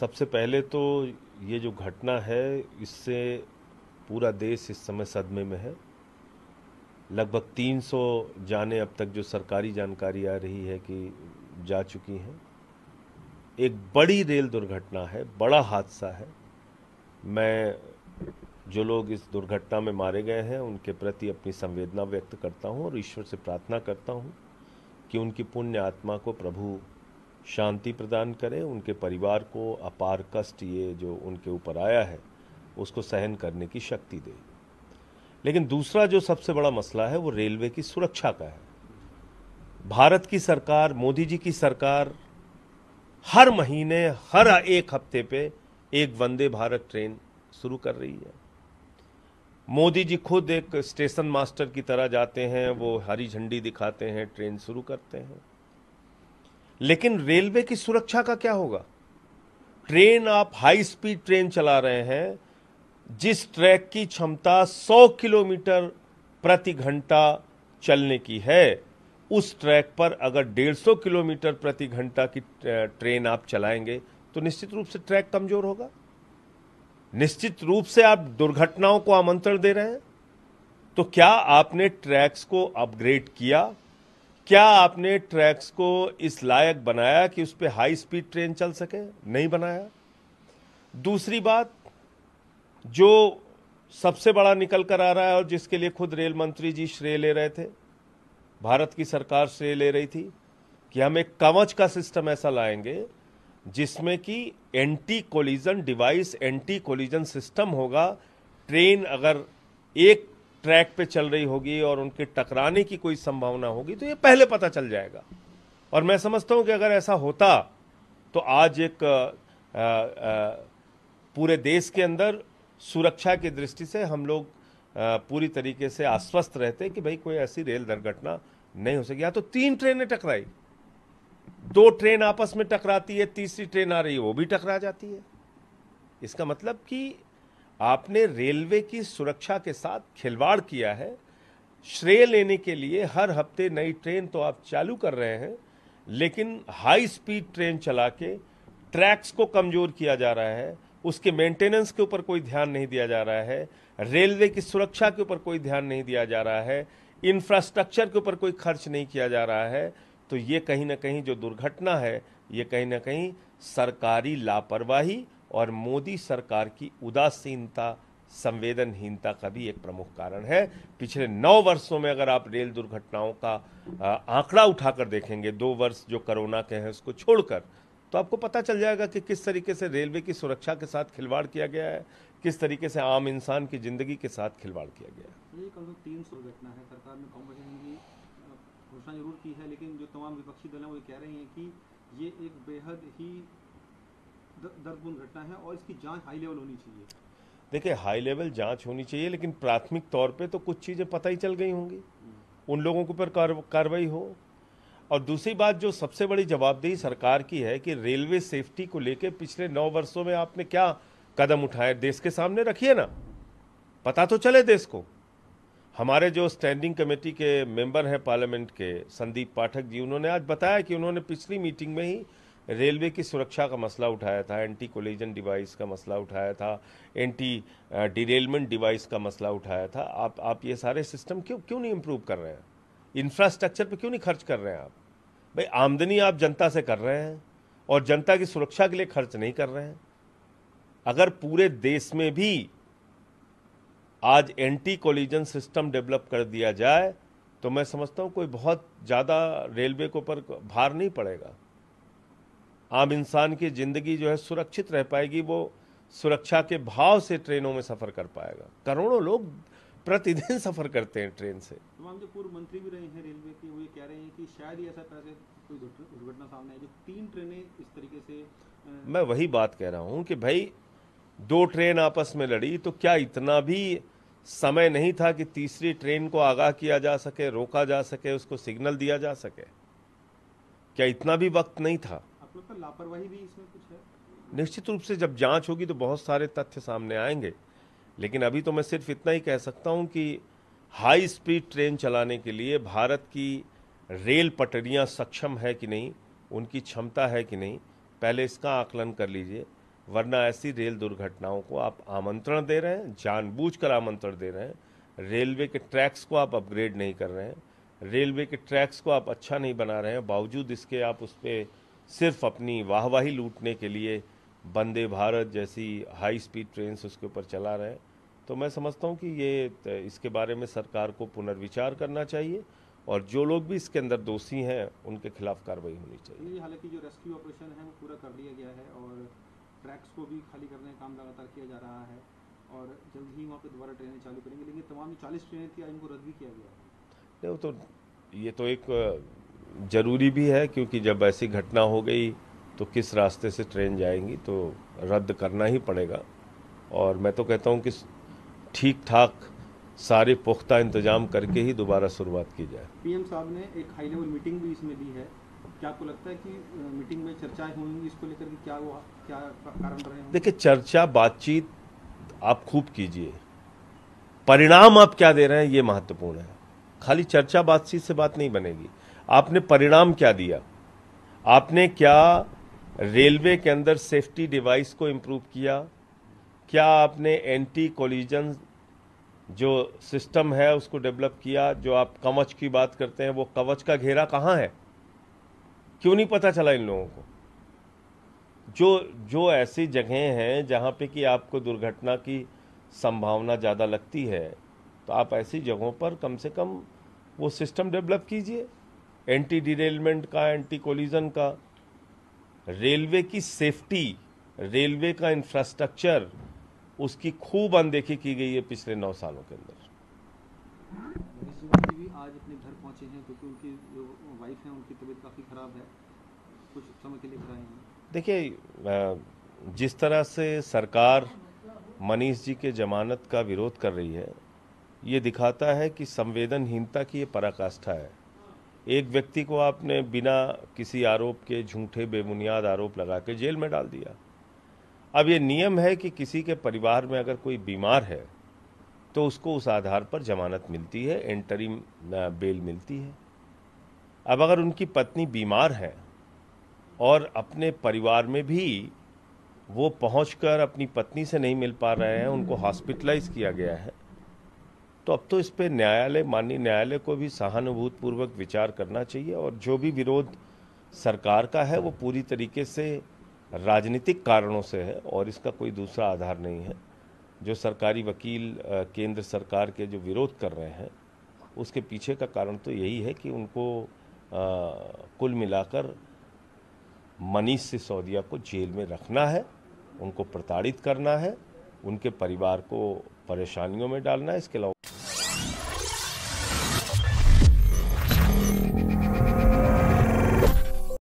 सबसे पहले तो ये जो घटना है इससे पूरा देश इस समय सदमे में है लगभग 300 जाने अब तक जो सरकारी जानकारी आ रही है कि जा चुकी हैं एक बड़ी रेल दुर्घटना है बड़ा हादसा है मैं जो लोग इस दुर्घटना में मारे गए हैं उनके प्रति अपनी संवेदना व्यक्त करता हूँ और ईश्वर से प्रार्थना करता हूँ कि उनकी पुण्य आत्मा को प्रभु शांति प्रदान करें उनके परिवार को अपार कष्ट ये जो उनके ऊपर आया है उसको सहन करने की शक्ति दे लेकिन दूसरा जो सबसे बड़ा मसला है वो रेलवे की सुरक्षा का है भारत की सरकार मोदी जी की सरकार हर महीने हर एक हफ्ते पे एक वंदे भारत ट्रेन शुरू कर रही है मोदी जी खुद एक स्टेशन मास्टर की तरह जाते हैं वो हरी झंडी दिखाते हैं ट्रेन शुरू करते हैं लेकिन रेलवे की सुरक्षा का क्या होगा ट्रेन आप हाई स्पीड ट्रेन चला रहे हैं जिस ट्रैक की क्षमता 100 किलोमीटर प्रति घंटा चलने की है उस ट्रैक पर अगर 150 किलोमीटर प्रति घंटा की ट्रेन आप चलाएंगे तो निश्चित रूप से ट्रैक कमजोर होगा निश्चित रूप से आप दुर्घटनाओं को आमंत्रण दे रहे हैं तो क्या आपने ट्रैक्स को अपग्रेड किया क्या आपने ट्रैक्स को इस लायक बनाया कि उस पर हाई स्पीड ट्रेन चल सके नहीं बनाया दूसरी बात जो सबसे बड़ा निकल कर आ रहा है और जिसके लिए खुद रेल मंत्री जी श्रेय ले रहे थे भारत की सरकार श्रेय ले रही थी कि हम एक कवच का सिस्टम ऐसा लाएंगे जिसमें कि anti collision device anti collision system होगा ट्रेन अगर एक ट्रैक पे चल रही होगी और उनके टकराने की कोई संभावना होगी तो ये पहले पता चल जाएगा और मैं समझता हूं कि अगर ऐसा होता तो आज एक आ, आ, पूरे देश के अंदर सुरक्षा की दृष्टि से हम लोग आ, पूरी तरीके से आश्वस्त रहते कि भाई कोई ऐसी रेल दुर्घटना नहीं हो सकी या तो तीन ट्रेनें टकराई दो ट्रेन आपस में टकराती है तीसरी ट्रेन आ रही है वो भी टकरा जाती है इसका मतलब कि आपने रेलवे की सुरक्षा के साथ खिलवाड़ किया है श्रेय लेने के लिए हर हफ्ते नई ट्रेन तो आप चालू कर रहे हैं लेकिन हाई स्पीड ट्रेन चला के ट्रैक्स को कमज़ोर किया जा रहा है उसके मेंटेनेंस के ऊपर कोई ध्यान नहीं दिया जा रहा है रेलवे की सुरक्षा के ऊपर कोई ध्यान नहीं दिया जा रहा है इंफ्रास्ट्रक्चर के ऊपर कोई खर्च नहीं किया जा रहा है तो ये कहीं ना कहीं जो दुर्घटना है ये कहीं ना कहीं सरकारी लापरवाही और मोदी सरकार की उदासीनता संवेदनहीनता का भी एक प्रमुख कारण है पिछले नौ वर्षों में अगर आप रेल दुर्घटनाओं का आंकड़ा उठाकर देखेंगे दो वर्ष जो कोरोना के हैं उसको छोड़कर तो आपको पता चल जाएगा कि किस तरीके से रेलवे की सुरक्षा के साथ खिलवाड़ किया गया है किस तरीके से आम इंसान की जिंदगी के साथ खिलवाड़ किया गया है तो है घोषणा जरूर की है लेकिन जो तमाम विपक्षी दल है वो कह रहे हैं कि ये एक बेहद ही दर्दपूर्ण घटना है और इसकी जांच हाई लेवल होनी चाहिए देखिए हाई लेवल जांच होनी चाहिए लेकिन प्राथमिक तौर पे तो कुछ चीज़ें पता ही चल गई होंगी हम्म। उन लोगों के ऊपर कार्रवाई हो और दूसरी बात जो सबसे बड़ी जवाबदेही सरकार की है कि रेलवे सेफ्टी को लेकर पिछले नौ वर्षों में आपने क्या कदम उठाए देश के सामने रखिए ना पता तो चले देश को हमारे जो स्टैंडिंग कमेटी के मेंबर हैं पार्लियामेंट के संदीप पाठक जी उन्होंने आज बताया कि उन्होंने पिछली मीटिंग में ही रेलवे की सुरक्षा का मसला उठाया था एंटी कोलिजन डिवाइस का मसला उठाया था एंटी डिरेलमेंट डिवाइस का मसला उठाया था आप आप ये सारे सिस्टम क्यों क्यों नहीं इम्प्रूव कर रहे हैं इंफ्रास्ट्रक्चर पे क्यों नहीं खर्च कर रहे हैं आप भाई आमदनी आप जनता से कर रहे हैं और जनता की सुरक्षा के लिए खर्च नहीं कर रहे हैं अगर पूरे देश में भी आज एंटी कोलिजन सिस्टम डेवलप कर दिया जाए तो मैं समझता हूँ कोई बहुत ज़्यादा रेलवे के ऊपर भार नहीं पड़ेगा आम इंसान की ज़िंदगी जो है सुरक्षित रह पाएगी वो सुरक्षा के भाव से ट्रेनों में सफ़र कर पाएगा करोड़ों लोग प्रतिदिन सफ़र करते हैं ट्रेन से तमाम जो पूर्व मंत्री भी रहे हैं रेलवे के वो ये कह रहे हैं कि शायद ही ऐसा पैसे कोई दुर्घटना सामने आई जो तीन ट्रेनें इस तरीके से आ... मैं वही बात कह रहा हूँ कि भाई दो ट्रेन आपस में लड़ी तो क्या इतना भी समय नहीं था कि तीसरी ट्रेन को आगाह किया जा सके रोका जा सके उसको सिग्नल दिया जा सके क्या इतना भी वक्त नहीं था लगता मतलब तो लापरवाही भी इसमें कुछ है निश्चित रूप से जब जांच होगी तो बहुत सारे तथ्य सामने आएंगे लेकिन अभी तो मैं सिर्फ इतना ही कह सकता हूं कि हाई स्पीड ट्रेन चलाने के लिए भारत की रेल पटरियां सक्षम है कि नहीं उनकी क्षमता है कि नहीं पहले इसका आकलन कर लीजिए वरना ऐसी रेल दुर्घटनाओं को आप आमंत्रण दे रहे हैं जानबूझकर आमंत्रण दे रहे हैं रेलवे के ट्रैक्स को आप अपग्रेड नहीं कर रहे हैं रेलवे के ट्रैक्स को आप अच्छा नहीं बना रहे हैं बावजूद इसके आप उस पर सिर्फ अपनी वाहवाही लूटने के लिए वंदे भारत जैसी हाई स्पीड ट्रेन उसके ऊपर चला रहे हैं तो मैं समझता हूँ कि ये इसके बारे में सरकार को पुनर्विचार करना चाहिए और जो लोग भी इसके अंदर दोषी हैं उनके खिलाफ कार्रवाई होनी चाहिए हालांकि जो रेस्क्यू ऑपरेशन है वो पूरा कर लिया गया है और ट्रैक्स को भी खाली करने का काम लगातार किया जा रहा है और जल्द ही वहाँ पर दोबारा ट्रेनें चालू करेंगे लेकिन तमाम चालीस ट्रेनें थी आज उनको रद्द भी किया गया है नहीं तो ये तो एक ज़रूरी भी है क्योंकि जब ऐसी घटना हो गई तो किस रास्ते से ट्रेन जाएंगी तो रद्द करना ही पड़ेगा और मैं तो कहता हूँ कि ठीक ठाक सारे पुख्ता इंतजाम करके ही दोबारा शुरुआत की जाए पीएम साहब ने एक हाई लेवल मीटिंग भी इसमें दी है क्या आपको लगता है कि मीटिंग में चर्चाएं होंगी इसको लेकर के क्या वो, क्या कारण रहे देखिए चर्चा बातचीत आप खूब कीजिए परिणाम आप क्या दे रहे हैं ये महत्वपूर्ण है खाली चर्चा बातचीत से बात नहीं बनेगी आपने परिणाम क्या दिया आपने क्या रेलवे के अंदर सेफ्टी डिवाइस को इम्प्रूव किया क्या आपने एंटी कोलिजन जो सिस्टम है उसको डेवलप किया जो आप कवच की बात करते हैं वो कवच का घेरा कहाँ है क्यों नहीं पता चला इन लोगों को जो जो ऐसी जगहें हैं जहाँ पे कि आपको दुर्घटना की संभावना ज़्यादा लगती है तो आप ऐसी जगहों पर कम से कम वो सिस्टम डेवलप कीजिए एंटी डिरेलमेंट का एंटी कोलिजन का रेलवे की सेफ्टी रेलवे का इंफ्रास्ट्रक्चर उसकी खूब अनदेखी की गई है पिछले नौ सालों के अंदर आज अपने घर पहुंचे हैं क्योंकि उनकी जो वाइफ है उनकी तबीयत काफ़ी ख़राब है कुछ समय के लिए घर आए हैं देखिए जिस तरह से सरकार मनीष जी के जमानत का विरोध कर रही है ये दिखाता है कि संवेदनहीनता की ये पराकाष्ठा है एक व्यक्ति को आपने बिना किसी आरोप के झूठे बेबुनियाद आरोप लगा के जेल में डाल दिया अब ये नियम है कि किसी के परिवार में अगर कोई बीमार है तो उसको उस आधार पर जमानत मिलती है एंटरी बेल मिलती है अब अगर उनकी पत्नी बीमार है और अपने परिवार में भी वो पहुंचकर अपनी पत्नी से नहीं मिल पा रहे हैं उनको हॉस्पिटलाइज किया गया है तो अब तो इस पर न्यायालय माननीय न्यायालय को भी सहानुभूतिपूर्वक विचार करना चाहिए और जो भी विरोध सरकार का है वो पूरी तरीके से राजनीतिक कारणों से है और इसका कोई दूसरा आधार नहीं है जो सरकारी वकील केंद्र सरकार के जो विरोध कर रहे हैं उसके पीछे का कारण तो यही है कि उनको आ, कुल मिलाकर मनीष सिसोदिया को जेल में रखना है उनको प्रताड़ित करना है उनके परिवार को परेशानियों में डालना है इसके अलावा